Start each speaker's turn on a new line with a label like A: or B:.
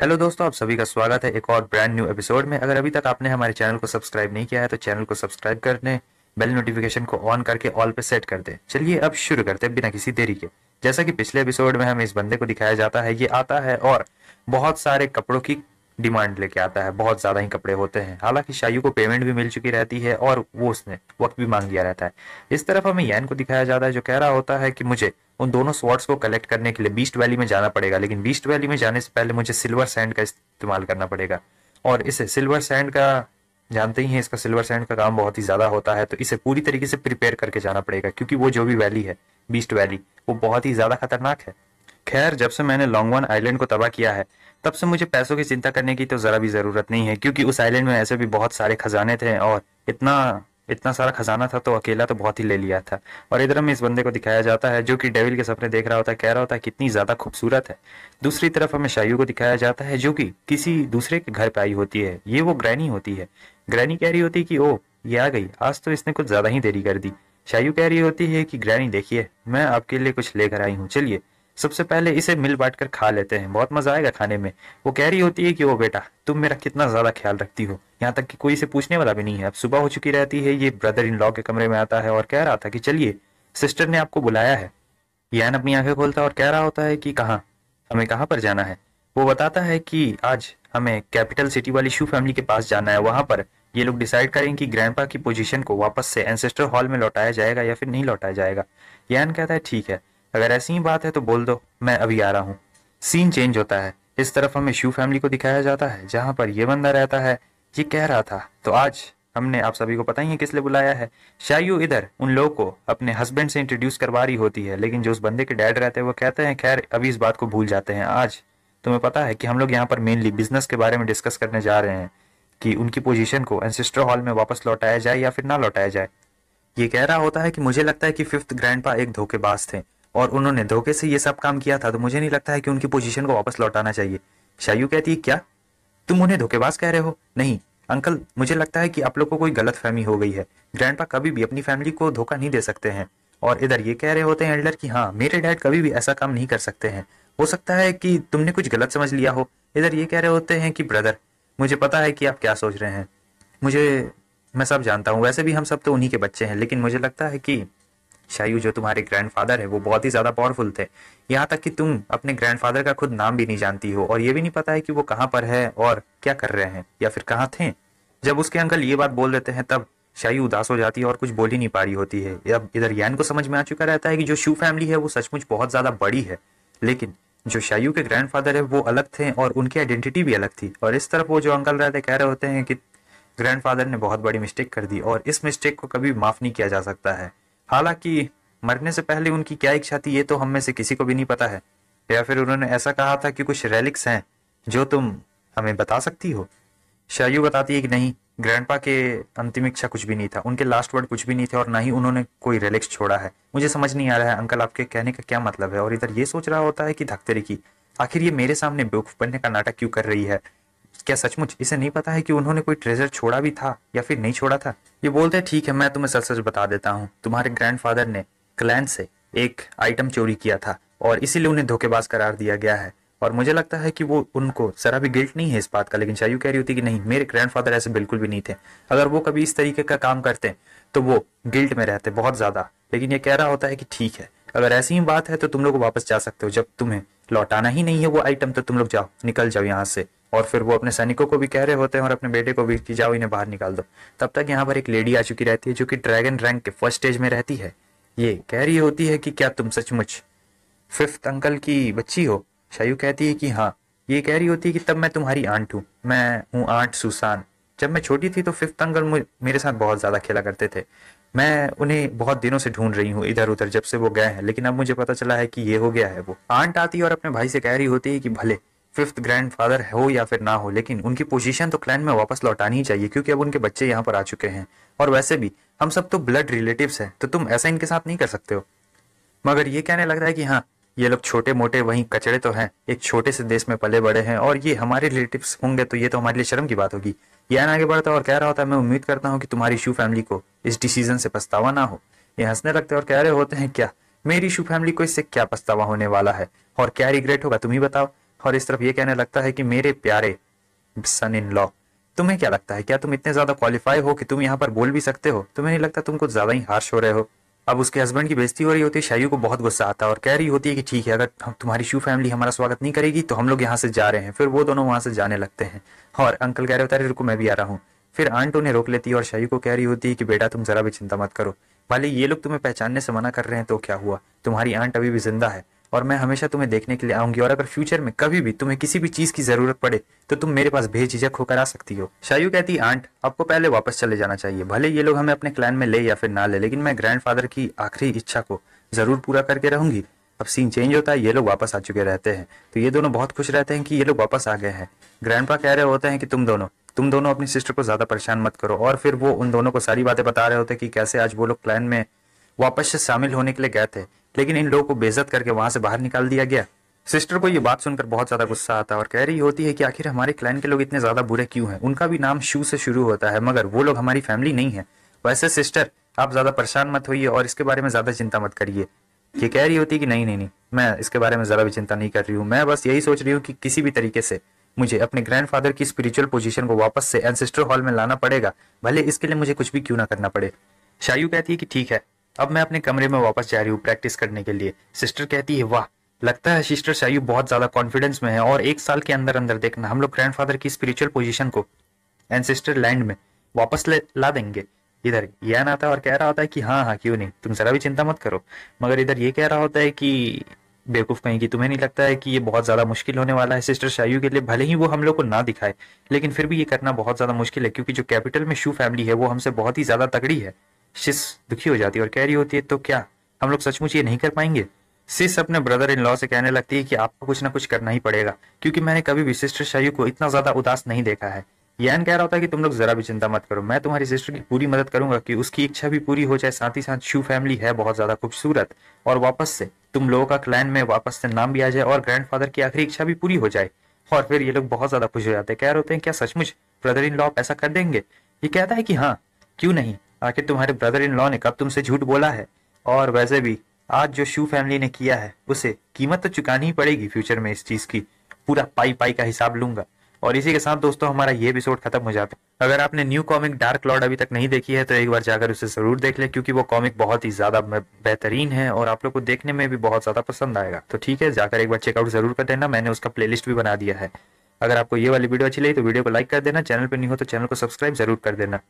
A: hello दोस्तों आप सभी का स्वागत है एक और ब्रांड न्यू एपिसोड में अगर अभी तक आपने हमारे चैनल को सब्सक्राइब नहीं किया है तो चैनल को सब्सक्राइब कर दें बेल नोटिफिकेशन को ऑन करके ऑल पे सेट कर दें चलिए अब शुरू करते हैं बिना किसी देरी के जैसा कि पिछले एपिसोड में हमें इस बंदे को दिखाया जाता है ये आता है और बहुत सारे कपड़ों की डिमांड लेके आता है बहुत ज़्यादा ही कपड़े होते हैं हालांकि शायु को पेमेंट भी मिल चुकी रहती है और वो उसने वक्त भी मांग लिया रहता है इस तरफ हमें यैन को दिखाया जाता है जो कह रहा होता है कि मुझे उन दोनों स्वॉर्ड्स को कलेक्ट करने के लिए बीस्ट वैली में जाना पड़ेगा लेकिन बीस्ट वैली में जाने से पहले मुझे सिल्वर सैंड का इस्तेमाल करना पड़ेगा और इसे सिल्वर सैंड का जानते ही हैं इसका सिल्वर सैंड का काम बहुत ही ज़्यादा होता है तो इसे पूरी तरीके से प्रिपेयर करके जाना पड़ेगा क्योंकि वो जो भी वैली है बीस्ट वैली वो बहुत ही ज़्यादा खतरनाक है खैर जब से मैंने लॉन्गवान आइलैंड को तबाह किया है तब से मुझे पैसों की चिंता करने की तो ज़रा भी ज़रूरत नहीं है क्योंकि उस आइलैंड में ऐसे भी बहुत सारे खजाने थे और इतना इतना सारा खजाना था तो अकेला तो बहुत ही ले लिया था और इधर हमें इस बंदे को दिखाया जाता है जो कि डेविल के सपने देख रहा होता है कह रहा होता है कितनी ज़्यादा खूबसूरत है दूसरी तरफ हमें शायु को दिखाया जाता है जो कि किसी दूसरे के घर पर आई होती है ये वो ग्रैनी होती है ग्रैनी कह रही होती है कि ओ ये आ गई आज तो इसने कुछ ज़्यादा ही देरी कर दी शायु कह रही होती है कि ग्रैनी देखिए मैं आपके लिए कुछ लेकर आई हूँ चलिए सबसे पहले इसे मिल बांट कर खा लेते हैं बहुत मजा आएगा खाने में वो कह रही होती है कि वो बेटा तुम मेरा कितना ज्यादा ख्याल रखती हो यहाँ तक कि कोई इसे पूछने वाला भी नहीं है अब सुबह हो चुकी रहती है ये ब्रदर इन लॉ के कमरे में आता है और कह रहा था कि चलिए सिस्टर ने आपको बुलाया है यान अपनी आंखें खोलता और कह रहा होता है कि कहाँ हमें कहाँ पर जाना है वो बताता है कि आज हमें कैपिटल सिटी वाली शू फैमिली के पास जाना है वहां पर ये लोग डिसाइड करें कि ग्रैंडपा की पोजीशन को वापस से एंसेस्टर हॉल में लौटाया जाएगा या फिर नहीं लौटाया जाएगा यान कहता है ठीक है अगर ऐसी ही बात है तो बोल दो मैं अभी आ रहा हूँ सीन चेंज होता है इस तरफ हमें शिव फैमिली को दिखाया जाता है जहाँ पर यह बंदा रहता है ये कह रहा था तो आज हमने आप सभी को पता ही है किस लिए बुलाया है शायु इधर उन लोगों को अपने हस्बैंड से इंट्रोड्यूस करवा रही होती है लेकिन जो उस बंदे के डैड रहते हैं वो कहते हैं खैर अभी इस बात को भूल जाते हैं आज तुम्हें पता है कि हम लोग यहाँ पर मेनली बिजनेस के बारे में डिस्कस करने जा रहे हैं कि उनकी पोजीशन को एनसिस्टर हॉल में वापस लौटाया जाए या फिर ना लौटाया जाए ये कह रहा होता है कि मुझे लगता है कि फिफ्थ ग्रैंड एक धोखेबाज थे और उन्होंने धोखे से ये सब काम किया था तो मुझे नहीं लगता है कि उनकी पोजीशन को वापस लौटाना चाहिए शायु कहती है क्या तुम उन्हें धोखेबाज कह रहे हो नहीं अंकल मुझे लगता है कि आप लोग को कोई गलत फहमी हो गई है ग्रैंडपा कभी भी अपनी फैमिली को धोखा नहीं दे सकते हैं और इधर ये कह रहे होते हैं एल्डर कि हाँ मेरे डैड कभी भी ऐसा काम नहीं कर सकते हैं हो सकता है कि तुमने कुछ गलत समझ लिया हो इधर ये कह रहे होते हैं कि ब्रदर मुझे पता है कि आप क्या सोच रहे हैं मुझे मैं सब जानता हूँ वैसे भी हम सब तो उन्हीं के बच्चे हैं लेकिन मुझे लगता है कि शायु जो तुम्हारे ग्रैंडफादर है वो बहुत ही ज्यादा पावरफुल थे यहाँ तक कि तुम अपने ग्रैंडफादर का खुद नाम भी नहीं जानती हो और ये भी नहीं पता है कि वो कहाँ पर है और क्या कर रहे हैं या फिर कहाँ थे जब उसके अंकल ये बात बोल देते हैं तब शायु उदास हो जाती है और कुछ बोल ही नहीं पा रही होती है अब इधर यान को समझ में आ चुका रहता है कि जो शू फैमिली है वो सचमुच बहुत ज्यादा बड़ी है लेकिन जो शायु के ग्रैंडफादर है वो अलग थे और उनकी आइडेंटिटी भी अलग थी और इस तरफ वो जो अंकल रहते कह रहे होते हैं कि ग्रैंडफादर ने बहुत बड़ी मिस्टेक कर दी और इस मिस्टेक को कभी माफ नहीं किया जा सकता है हालांकि मरने से पहले उनकी क्या इच्छा थी ये तो हम में से किसी को भी नहीं पता है या फिर उन्होंने ऐसा कहा था कि कुछ रेलिक्स हैं जो तुम हमें बता सकती हो शायु बताती है कि नहीं ग्रैंडपा के अंतिम इच्छा कुछ भी नहीं था उनके लास्ट वर्ड कुछ भी नहीं थे और ना ही उन्होंने कोई रेलिक्स छोड़ा है मुझे समझ नहीं आ रहा है अंकल आपके कहने का क्या मतलब है और इधर ये सोच रहा होता है कि धकतेरी की आखिर ये मेरे सामने बेवकूफ बनने का नाटक क्यों कर रही है क्या सचमुच इसे नहीं पता है कि उन्होंने कोई ट्रेजर छोड़ा भी था या फिर नहीं छोड़ा था ये बोलते हैं ठीक है मैं तुम्हें सच सच बता देता हूँ तुम्हारे ग्रैंडफादर ने क्लैन से एक आइटम चोरी किया था और इसीलिए उन्हें धोखेबाज करार दिया गया है और मुझे लगता है कि वो उनको जरा भी गिल्ट नहीं है इस बात का लेकिन चायू कह रही होती कि नहीं मेरे ग्रैंडफादर ऐसे बिल्कुल भी नहीं थे अगर वो कभी इस तरीके का काम करते तो वो गिल्ट में रहते बहुत ज़्यादा लेकिन ये कह रहा होता है कि ठीक है अगर ऐसी ही बात है तो तुम लोग वापस जा सकते हो जब तुम्हें लौटाना ही नहीं है वो आइटम तो तुम लोग जाओ निकल जाओ यहाँ से और फिर वो अपने सैनिकों को भी कह रहे होते हैं और अपने बेटे को भी कि जाओ इन्हें बाहर निकाल दो तब तक यहाँ पर एक लेडी आ चुकी रहती है जो कि ड्रैगन रैंक के फर्स्ट स्टेज में रहती है ये कह रही होती है कि क्या तुम सचमुच फिफ्थ अंकल की बच्ची हो शायु कहती है कि हाँ ये कह रही होती है कि तब मैं तुम्हारी आंट हूँ मैं हूँ आंट सुसान जब मैं छोटी थी तो फिफ्थ अंकल मेरे साथ बहुत ज़्यादा खेला करते थे मैं उन्हें बहुत दिनों से ढूंढ रही हूँ इधर उधर जब से वो गए हैं लेकिन अब मुझे पता चला है कि ये हो गया है वो आंट आती है और अपने भाई से कह रही होती है कि भले फिफ्थ ग्रैंड फादर हो या फिर ना हो लेकिन उनकी पोजीशन तो क्लैन में वापस लौटानी चाहिए क्योंकि अब उनके बच्चे यहाँ पर आ चुके हैं और वैसे भी हम सब तो ब्लड रिलेटिव्स हैं तो तुम ऐसा इनके साथ नहीं कर सकते हो मगर ये कहने लग रहा है कि हाँ ये लोग छोटे मोटे वहीं कचड़े तो हैं एक छोटे से देश में पले बड़े हैं और ये हमारे रिलेटिव होंगे तो ये तो हमारे लिए शर्म की बात होगी यान आगे बढ़ता और कह रहा होता है मैं उम्मीद करता हूँ कि तुम्हारी शू फैमिली को इस डिसीजन से पछतावा ना हो ये हंसने लगते और कह रहे होते हैं क्या मेरी शू फैमिली को इससे क्या पछतावा होने वाला है और क्या रिग्रेट होगा तुम ही बताओ और इस तरफ ये कहने लगता है कि मेरे प्यारे सन इन लॉ तुम्हें क्या लगता है क्या तुम इतने ज्यादा क्वालिफाई हो कि तुम यहाँ पर बोल भी सकते हो तुम्हें नहीं लगता तुम कुछ ज्यादा ही हार्श हो रहे हो अब उसके हस्बैंड की बेजती हो रही होती है शायू को बहुत गुस्सा आता है और कह रही होती है कि ठीक है अगर तुम्हारी शू फैमिली हमारा स्वागत नहीं करेगी तो हम लोग यहाँ से जा रहे हैं फिर वो दोनों वहां से जाने लगते हैं और अंकल कह रहे होता है रुको मैं भी आ रहा हूँ फिर आंट उन्हें रोक लेती है और शायू को कह रही होती है कि बेटा तुम जरा भी चिंता मत करो भले ये लोग तुम्हें पहचानने से मना कर रहे हैं तो क्या हुआ तुम्हारी आंट अभी भी जिंदा है और मैं हमेशा तुम्हें देखने के लिए आऊंगी और अगर फ्यूचर में कभी भी तुम्हें किसी भी चीज की जरूरत पड़े तो तुम मेरे पास झिझक होकर आ सकती हो शायु कहती आंट आपको पहले वापस चले जाना चाहिए भले ये लोग हमें अपने क्लैन में ले या फिर ना ले लेकिन मैं ग्रैंडफादर की आखिरी इच्छा को जरूर पूरा करके रहूंगी अब सीन चेंज होता है ये लोग वापस आ चुके रहते हैं तो ये दोनों बहुत खुश रहते हैं कि ये लोग वापस आ गए हैं ग्रैंड कह रहे होते हैं कि तुम दोनों तुम दोनों अपनी सिस्टर को ज्यादा परेशान मत करो और फिर वो उन दोनों को सारी बातें बता रहे होते कि कैसे आज वो लोग क्लैन में वापस से शामिल होने के लिए गए थे लेकिन इन लोगों को बेजत करके वहां से बाहर निकाल दिया गया सिस्टर को ये बात सुनकर बहुत ज्यादा गुस्सा आता है और कह रही होती है कि आखिर हमारे क्लाइंट के लोग इतने ज्यादा बुरे क्यों हैं उनका भी नाम शू से शुरू होता है मगर वो लोग हमारी फैमिली नहीं है वैसे सिस्टर आप ज्यादा परेशान मत होइए और इसके बारे में ज्यादा चिंता मत करिए ये कह रही होती है कि नहीं नहीं नहीं मैं इसके बारे में जरा भी चिंता नहीं कर रही हूँ मैं बस यही सोच रही हूँ कि किसी भी तरीके से मुझे अपने ग्रैंडफादर की स्पिरिचुअल पोजीशन को वापस से एनसेस्टर हॉल में लाना पड़ेगा भले इसके लिए मुझे कुछ भी क्यों ना करना पड़े शायु कहती है कि ठीक है अब मैं अपने कमरे में वापस जा रही हूँ प्रैक्टिस करने के लिए सिस्टर कहती है वाह लगता है सिस्टर शायु बहुत ज्यादा कॉन्फिडेंस में है और एक साल के अंदर अंदर देखना हम लोग ग्रैंड की स्पिरिचुअल पोजिशन को एनसिस्टर लैंड में वापस ला देंगे इधर यान आता है और कह रहा होता है कि हाँ हाँ क्यों नहीं तुम जरा भी चिंता मत करो मगर इधर ये कह रहा होता है कि बेवकूफ कहीं कि तुम्हें नहीं लगता है कि ये बहुत ज्यादा मुश्किल होने वाला है सिस्टर शायु के लिए भले ही वो हम लोग को ना दिखाए लेकिन फिर भी ये करना बहुत ज्यादा मुश्किल है क्योंकि जो कैपिटल में शू फैमिली है वो हमसे बहुत ही ज्यादा तगड़ी है शिस दुखी हो जाती है और कह रही होती है तो क्या हम लोग सचमुच ये नहीं कर पाएंगे सिस अपने ब्रदर इन लॉ से कहने लगती है कि आपको कुछ ना कुछ करना ही पड़ेगा क्योंकि मैंने कभी भी सिस्टर शायु को इतना ज्यादा उदास नहीं देखा है यान कह रहा होता है कि तुम लोग जरा भी चिंता मत करो मैं तुम्हारी सिस्टर की पूरी मदद करूंगा कि उसकी इच्छा भी पूरी हो जाए साथ ही साथ शू फैमिली है बहुत ज्यादा खूबसूरत और वापस से तुम लोगों का क्लैन में वापस से नाम भी आ जाए और ग्रैंडफादर की आखिरी इच्छा भी पूरी हो जाए और फिर ये लोग बहुत ज्यादा खुश हो जाते हैं कह रहे होते हैं क्या सचमुच ब्रदर इन लॉ ऐसा कर देंगे ये कहता है कि हाँ क्यों नहीं आखिर तुम्हारे ब्रदर इन लॉ ने कब तुमसे झूठ बोला है और वैसे भी आज जो शू फैमिली ने किया है उसे कीमत तो चुकानी ही पड़ेगी फ्यूचर में इस चीज की पूरा पाई पाई का हिसाब लूंगा और इसी के साथ दोस्तों हमारा ये एपिसोड खत्म हो जाता है अगर आपने न्यू कॉमिक डार्क लॉर्ड अभी तक नहीं देखी है तो एक बार जाकर उसे जरूर देख ले क्योंकि वो कॉमिक बहुत ही ज्यादा बेहतरीन है और आप लोग को देखने में भी बहुत ज्यादा पसंद आएगा तो ठीक है जाकर एक बार चेकआउट जरूर कर देना मैंने उसका प्लेलिस्ट भी बना दिया है अगर आपको ये वाली वीडियो अच्छी लगी तो वीडियो को लाइक कर देना चैनल पर नहीं हो तो चैनल को सब्सक्राइब जरूर कर देना